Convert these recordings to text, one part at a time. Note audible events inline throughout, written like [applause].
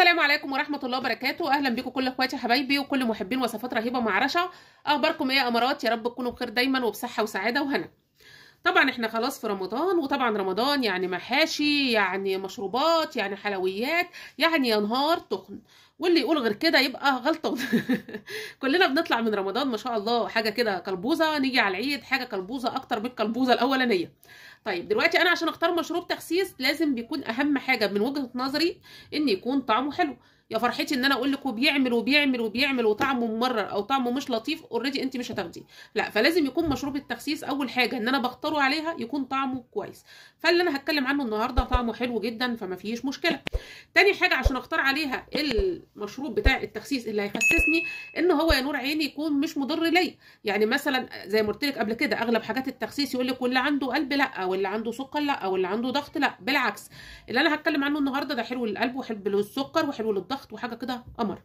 السلام عليكم ورحمه الله وبركاته اهلا بيكم كل اخواتي حبايبي وكل محبين وصفات رهيبه مع رشا اخباركم ايه يا امارات يا رب تكونوا بخير دايما وبصحه وسعاده وهنا طبعا احنا خلاص في رمضان وطبعا رمضان يعني محاشي يعني مشروبات يعني حلويات يعني يا نهار تخن واللي يقول غير كده يبقى غلطان [laughs] كلنا بنطلع من رمضان ما شاء الله حاجه كده كلبوزه نيجي على العيد حاجه كلبوزه اكتر من الكلبوزه الاولانيه طيب دلوقتي انا عشان اختار مشروب تخسيس لازم بيكون اهم حاجه من وجهه نظري ان يكون طعمه حلو يا فرحتي ان انا اقول لكم بيعمل وبيعمل وبيعمل وطعمه ممرر او طعمه مش لطيف اوريدي انت مش هتاخديه لا فلازم يكون مشروب التخسيس اول حاجه ان انا بختاره عليها يكون طعمه كويس فاللي انا هتكلم عنه النهارده طعمه حلو جدا فما فيش مشكله تاني حاجه عشان اختار عليها المشروب بتاع التخسيس اللي هيخسسني ان هو يا نور عيني يكون مش مضر ليا يعني مثلا زي ما قلت لك قبل كده اغلب حاجات التخسيس يقول لك واللي عنده قلب لا واللي عنده سكر لا واللي عنده ضغط لا بالعكس اللي انا هتكلم عنه النهارده ده حلو للقلب وحلو للسكر وحلو للضغط ضغط وحاجه كده قمر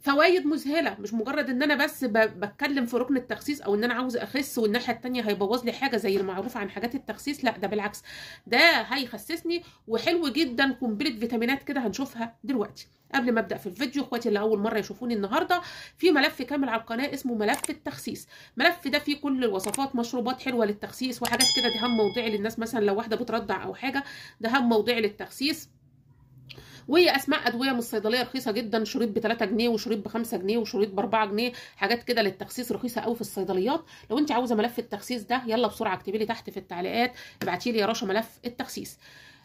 فوائد مذهله مش مجرد ان انا بس بتكلم في ركن التخسيس او ان انا عاوز اخس والناحيه الثانيه هيبوظ لي حاجه زي المعروف عن حاجات التخسيس لا ده بالعكس ده هيخسسني وحلو جدا قنبله فيتامينات كده هنشوفها دلوقتي قبل ما ابدا في الفيديو اخواتي اللي اول مره يشوفوني النهارده في ملف كامل على القناه اسمه ملف التخسيس ملف ده فيه كل الوصفات مشروبات حلوه للتخسيس وحاجات كده هم موضعي للناس مثلا لو واحده بترضع او حاجه ده هم موضعي للتخسيس واسماء اسماء ادويه من الصيدليه رخيصه جدا شريط ب 3 جنيه وشريط ب 5 جنيه وشريط ب 4 جنيه حاجات كده للتخسيس رخيصه قوي في الصيدليات لو انت عاوزه ملف التخسيس ده يلا بسرعه اكتبي لي تحت في التعليقات ابعتي لي يا رشا ملف التخسيس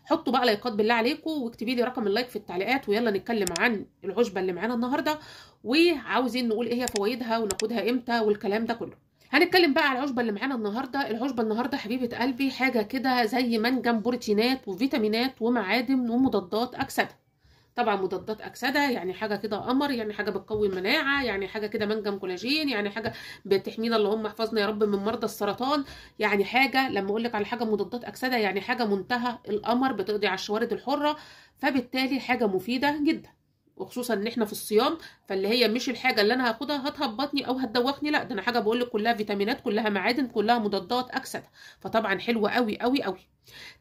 حطوا بقى لايكات بالله عليكم واكتبي لي رقم اللايك في التعليقات ويلا نتكلم عن العشبه اللي معانا النهارده وعاوزين نقول ايه هي فوائدها وناخدها امتى والكلام ده كله هنتكلم بقى على العشبه اللي معانا النهارده العشبه النهارده حبيبه قلبي حاجه كده زي منجم بروتينات وفيتامينات ومعادن ومضادات اكسده طبعا مضادات اكسده يعني حاجه كده قمر يعني حاجه بتقوي المناعه يعني حاجه كده منجم كولاجين يعني حاجه بتحمينا اللهم احفظنا يا رب من مرضى السرطان يعني حاجه لما اقول لك على حاجه مضادات اكسده يعني حاجه منتهى القمر بتقضي على الشوارد الحره فبالتالي حاجه مفيده جدا وخصوصا ان احنا في الصيام فاللي هي مش الحاجه اللي انا هاخدها هتهبطني او هتدوخني لا ده انا حاجه بقول لك كلها فيتامينات كلها معادن كلها مضادات اكسده فطبعا حلوه قوي قوي قوي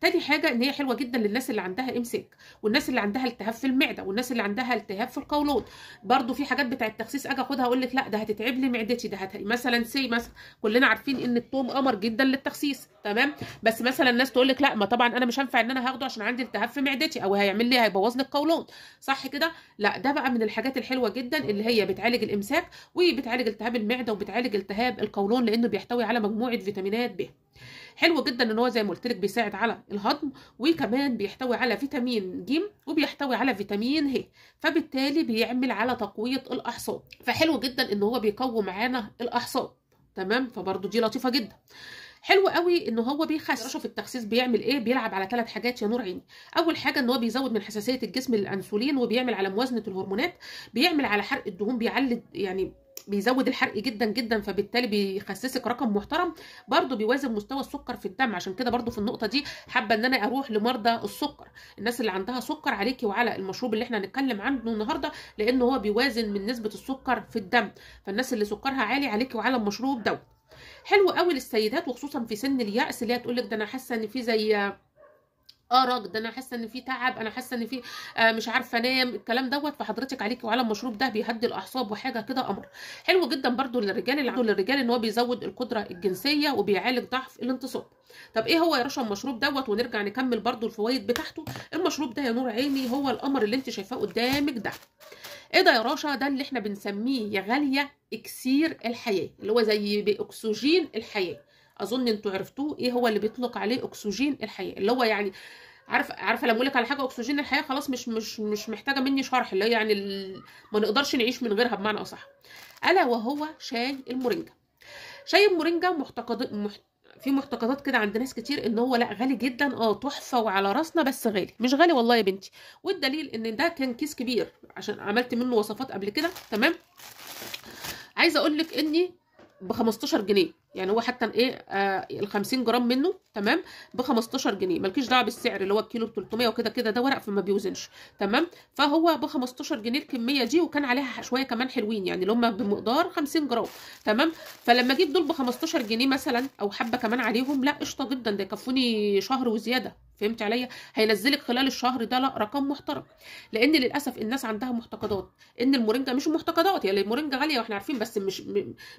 تاني حاجه ان هي حلوه جدا للناس اللي عندها امساك والناس اللي عندها التهاب في المعده والناس اللي عندها التهاب في القولون برده في حاجات بتاعه التخسيس اجي اخدها اقول لك لا ده هتتعب لي معدتي ده هت... مثلا سي مثلا كلنا عارفين ان الثوم قمر جدا للتخسيس تمام بس مثلا الناس تقول لك لا ما طبعا انا مش هينفع ان انا هاخده عشان عندي التهاب في معدتي او هيعمل لي هيبوظ لي القولون صح كده لا ده بقى من الحاجات الحلوه جدا جدا اللي هي بتعالج الامساك وبتعالج التهاب المعده وبتعالج التهاب القولون لانه بيحتوي على مجموعه فيتامينات ب حلو جدا ان هو زي ما قلت لك بيساعد على الهضم وكمان بيحتوي على فيتامين ج وبيحتوي على فيتامين ه فبالتالي بيعمل على تقويه الاعصاب فحلو جدا ان هو بيقوي معانا الاعصاب تمام فبرضه دي لطيفه جدا حلو قوي ان هو بيخس شوف التخسيس بيعمل ايه بيلعب على ثلاث حاجات يا نور عيني اول حاجه ان هو بيزود من حساسيه الجسم للانسولين وبيعمل على موازنه الهرمونات بيعمل على حرق الدهون بيعلي يعني بيزود الحرق جدا جدا فبالتالي بيخسسك رقم محترم برضو بيوازن مستوى السكر في الدم عشان كده برضو في النقطه دي حابه ان انا اروح لمرضى السكر الناس اللي عندها سكر عليكي وعلى المشروب اللي احنا هنتكلم عنه النهارده لان هو بيوازن من نسبه السكر في الدم فالناس اللي سكرها عالي عليكي وعلى المشروب دوت حلو قوي للسيدات وخصوصا في سن اليأس اللي هي تقول لك ده انا حاسه ان في زي ارق ده انا حاسه ان في تعب انا حاسه ان في آه، مش عارفه انام الكلام دوت فحضرتك عليكي وعلى المشروب ده بيهدي الاعصاب وحاجه كده امر حلو جدا برده للرجال اللي عنده للرجال ان هو بيزود القدره الجنسيه وبيعالج ضعف الانتصاب طب ايه هو يا رشا المشروب دوت ونرجع نكمل برده الفوائد بتاعته المشروب ده يا نور عيني هو القمر اللي انت شايفاه قدامك ده ايه ده يا رشا ده اللي احنا بنسميه يا غاليه اكسير الحياه اللي هو زي باكسجين الحياه اظن انتوا عرفتوه ايه هو اللي بيطلق عليه اكسجين الحياه اللي هو يعني عارف عارفه لما اقول لك على حاجه اكسجين الحياه خلاص مش مش مش محتاجه مني شرح اللي هي يعني ما نقدرش نعيش من غيرها بمعنى اصح الا وهو شاي المورينجا شاي المورينجا محتقد... محت... في معتقدات كده عند ناس كتير ان هو لا غالي جدا اه تحفه وعلى راسنا بس غالي مش غالي والله يا بنتي والدليل ان ده كان كيس كبير عشان عملت منه وصفات قبل كده تمام عايزه اقول لك اني ب 15 جنيه يعني هو حتى ايه ال 50 جرام منه تمام ب 15 جنيه مالكيش دعوه بالسعر اللي هو الكيلو ب 300 وكده كده ده ورق فما بيوزنش تمام فهو ب 15 جنيه الكميه دي وكان عليها شويه كمان حلوين يعني اللي هم بمقدار 50 جرام تمام فلما جيت دول ب 15 جنيه مثلا او حبه كمان عليهم لا قشطه جدا ده يكفوني شهر وزياده فهمت عليا هينزلك خلال الشهر ده لا رقم محترم لان للاسف الناس عندها معتقدات ان المورينجا مش معتقدات يعني المورينجا غاليه واحنا عارفين بس مش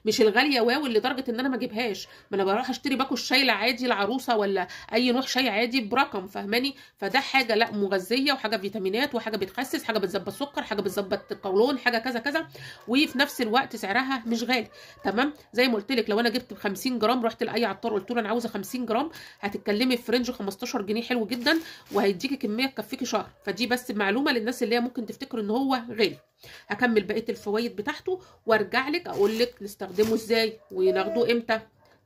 مش الغاليه واو لدرجه ان انا ما اجيبهاش ما انا بروح اشتري باكو الشاي عادي العروسه ولا اي نوع شاي عادي برقم فهماني فده حاجه لا مغذيه وحاجه فيتامينات وحاجه بتخسس حاجه بتظبط سكر حاجه بتظبط القولون حاجه كذا كذا وفي نفس الوقت سعرها مش غالي تمام زي ما قلت لك لو انا جبت ب 50 جرام رحت لاي عطار قلت له انا عاوزه 50 جرام هتتكلمي في رينج 15 جنيه حلو جدا وهيديكي كميه تكفيكي شهر فدي بس معلومه للناس اللي هي ممكن تفتكر ان هو غالي هكمل بقيه الفوائد بتاعته وارجع لك اقول لك نستخدمه ازاي وناخده امتى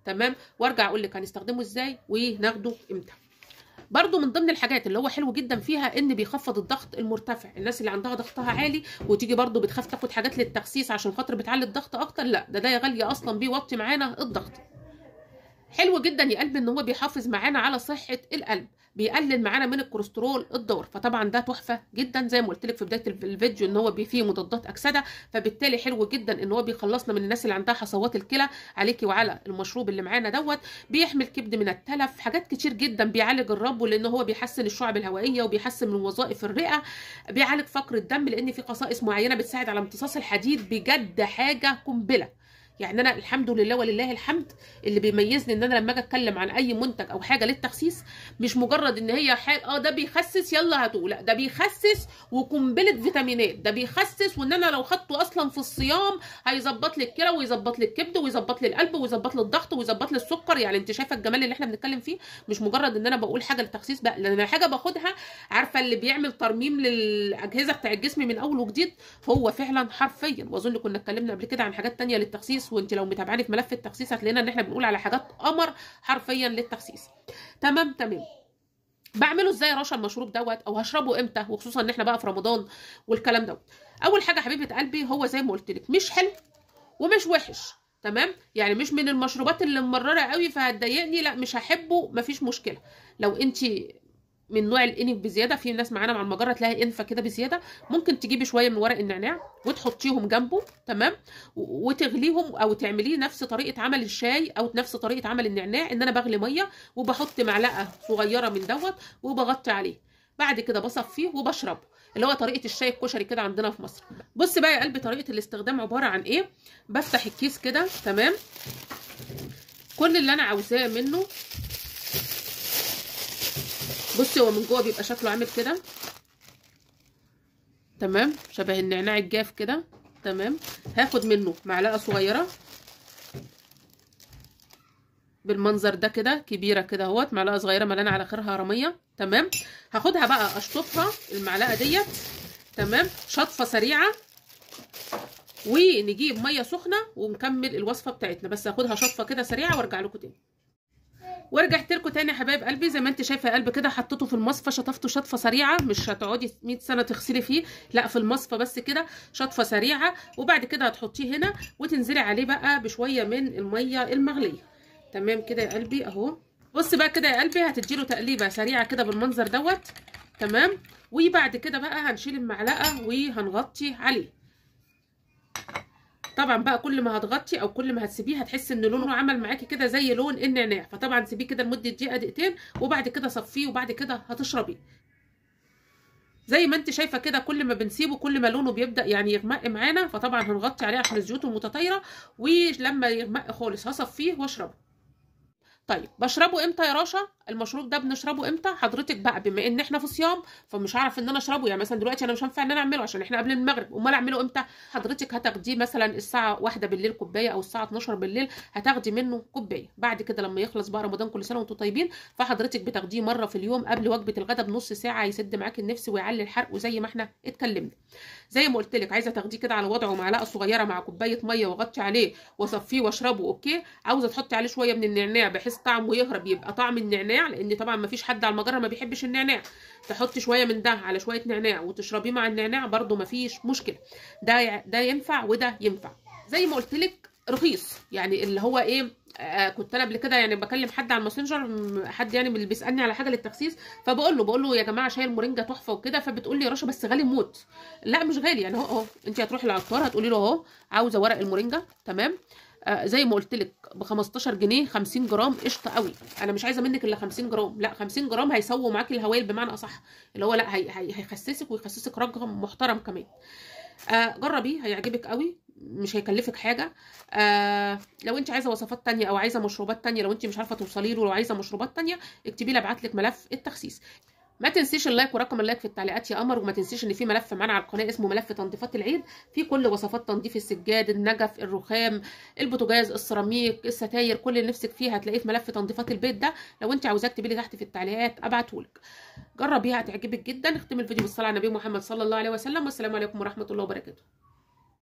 تمام وارجع اقول لك هنستخدمه ازاي وناخده امتى برضو من ضمن الحاجات اللي هو حلو جدا فيها ان بيخفض الضغط المرتفع الناس اللي عندها ضغطها عالي وتيجي برضو بتخاف تاخد حاجات للتخسيس عشان خاطر بتعلي الضغط اكتر لا ده ده يا غاليه اصلا بيوطي معانا الضغط حلو جدا يا قلب ان هو بيحافظ معانا على صحه القلب بيقلل معانا من الكوليسترول الدور فطبعا ده تحفه جدا زي ما قلت لك في بدايه الفيديو ان هو فيه مضادات اكسده فبالتالي حلو جدا ان هو بيخلصنا من الناس اللي عندها حصوات الكلى عليكي وعلى المشروب اللي معانا دوت بيحمي الكبد من التلف حاجات كتير جدا بيعالج الربو لان هو بيحسن الشعب الهوائيه وبيحسن من وظائف الرئه بيعالج فقر الدم لان في خصائص معينه بتساعد على امتصاص الحديد بجد حاجه قنبله يعني انا الحمد لله ولله الحمد اللي بيميزني ان انا لما اجي اتكلم عن اي منتج او حاجه للتخسيس مش مجرد ان هي حاجه اه ده بيخسس يلا هاتوه لا ده بيخسس وقنبله فيتامينات ده بيخسس وان انا لو خدته اصلا في الصيام هيظبط لي الكلى ويظبط لي الكبد ويظبط لي القلب ويظبط لي الضغط ويظبط لي السكر يعني انت شايفه الجمال اللي احنا بنتكلم فيه مش مجرد ان انا بقول حاجه للتخسيس بقى لان حاجه باخدها عارفه اللي بيعمل ترميم للاجهزه بتاع الجسم من اول وجديد هو فعلا حرفيا واظن كنا اتكلمنا قبل كده عن حاجات ثانيه للتخسيس وانت لو متابعاني في ملف التخصيص هتلاقينا ان احنا بنقول على حاجات قمر حرفيا للتخسيس تمام تمام بعمله ازاي يا رشا المشروب دوت او هشربه امتى وخصوصا ان احنا بقى في رمضان والكلام دوت اول حاجه حبيبه قلبي هو زي ما قلت لك مش حلو ومش وحش تمام يعني مش من المشروبات اللي ممرره قوي فهتضايقني لا مش هحبه مفيش مشكله لو انت من نوع الانف بزياده في ناس معانا مع المجره تلاقي انفه كده بزياده ممكن تجيبي شويه من ورق النعناع وتحطيهم جنبه تمام وتغليهم او تعمليه نفس طريقه عمل الشاي او نفس طريقه عمل النعناع ان انا بغلي ميه وبحط معلقه صغيره من دوت وبغطي عليه بعد كده بصفيه وبشربه اللي هو طريقه الشاي الكشري كده عندنا في مصر بص بقى يا قلبي طريقه الاستخدام عباره عن ايه بفتح الكيس كده تمام كل اللي انا عاوزاه منه بصي هو من جوه بيبقى شكله عامل كده تمام شبه النعناع الجاف كده تمام هاخد منه معلقه صغيره بالمنظر ده كده كبيره كده اهوت معلقه صغيره ملانه على خيرها رميه تمام هاخدها بقى اشطفها المعلقه ديت تمام شطفه سريعه ونجيب ميه سخنه ونكمل الوصفه بتاعتنا بس هاخدها شطفه كده سريعه وارجع لكم تاني ورجعت لكم تاني يا حبايب قلبي زي ما انت شايفه يا قلب كده حطيته في المصفى شطفته شطفه سريعه مش هتقعدي 100 سنه تغسلي فيه لا في المصفى بس كده شطفه سريعه وبعد كده هتحطيه هنا وتنزلي عليه بقى بشويه من الميه المغليه تمام كده يا قلبي اهو بص بقى كده يا قلبي هتديله تقليبه سريعه كده بالمنظر دوت تمام وبعد كده بقى هنشيل المعلقه وهنغطي عليه طبعا بقى كل ما هتغطي او كل ما هتسيبيه هتحس ان لونه عمل معاكي كده زي لون النعناع فطبعا سيبيه كده لمده دقيقه دقيقتين وبعد كده صفيه وبعد كده هتشربيه زي ما انت شايفه كده كل ما بنسيبه كل ما لونه بيبدا يعني يغمق معانا فطبعا هنغطي عليه عشان زيوته المتطايره ولما يغمق خالص هصفيه واشربه طيب بشربه امتى يا رشا المشروب ده بنشربه امتى حضرتك بقى بما ان احنا في صيام فمش هعرف ان انا اشربه يعني مثلا دلوقتي انا مش هينفع ان انا اعمله عشان احنا قبل المغرب امال اعمله امتى حضرتك هتاخديه مثلا الساعه واحدة بالليل كوبايه او الساعه 12 بالليل هتاخدي منه كوبايه بعد كده لما يخلص بقى رمضان كل سنه وانتم طيبين فحضرتك بتاخديه مره في اليوم قبل وجبه الغداء بنص ساعه يسد معاكي النفس ويعلي الحرق وزي ما احنا اتكلمنا زي ما قلت لك عايزه تاخديه كده على وضعه معلقه صغيره مع كوبايه ميه واغطي عليه واصفيه واشربه اوكي عاوزه تحطي عليه شويه من النعناع بحيث طعمه يهرب يبقى طعم النعناع لان طبعا ما فيش حد على المجره ما بيحبش النعناع تحط شويه من ده على شويه نعناع وتشربيه مع النعناع برده ما فيش مشكله ده ده ينفع وده ينفع زي ما قلت لك رخيص يعني اللي هو ايه آه كنت انا قبل كده يعني بكلم حد على الماسنجر حد يعني اللي بيسالني على حاجه للتخسيس فبقول له بقول له يا جماعه شاي المورينجا تحفه وكده فبتقول لي يا رشا بس غالي موت لا مش غالي يعني اهو اهو انت هتروحي للعطار هتقولي له اهو عاوزه ورق المورينجا تمام آه، زي ما قلت لك ب 15 جنيه 50 جرام قشطه قوي انا مش عايزه منك الا 50 جرام لا 50 جرام هيسووا معاكي الهوائل بمعنى اصح اللي هو لا هي هي هيخسسك ويخسسك رقم محترم كمان آه، جربي هيعجبك قوي مش هيكلفك حاجه آه لو انت عايزه وصفات تانية او عايزه مشروبات تانية لو انت مش عارفه توصلي له لو عايزه مشروبات تانية اكتبي لي ابعت لك ملف التخسيس ما تنسيش اللايك ورقم اللايك في التعليقات يا قمر وما تنسيش ان في ملف معانا على القناه اسمه ملف تنظيفات العيد فيه كل وصفات تنظيف السجاد النجف الرخام البوتاجاز السيراميك الستاير كل اللي نفسك فيه هتلاقيه في ملف تنظيفات البيت ده لو انت عاوزاه اكتبي لي تحت في التعليقات ابعتهولك جربيها هتعجبك جدا اختم الفيديو بالصلاه على النبي محمد صلى الله عليه وسلم والسلام عليكم ورحمه الله وبركاته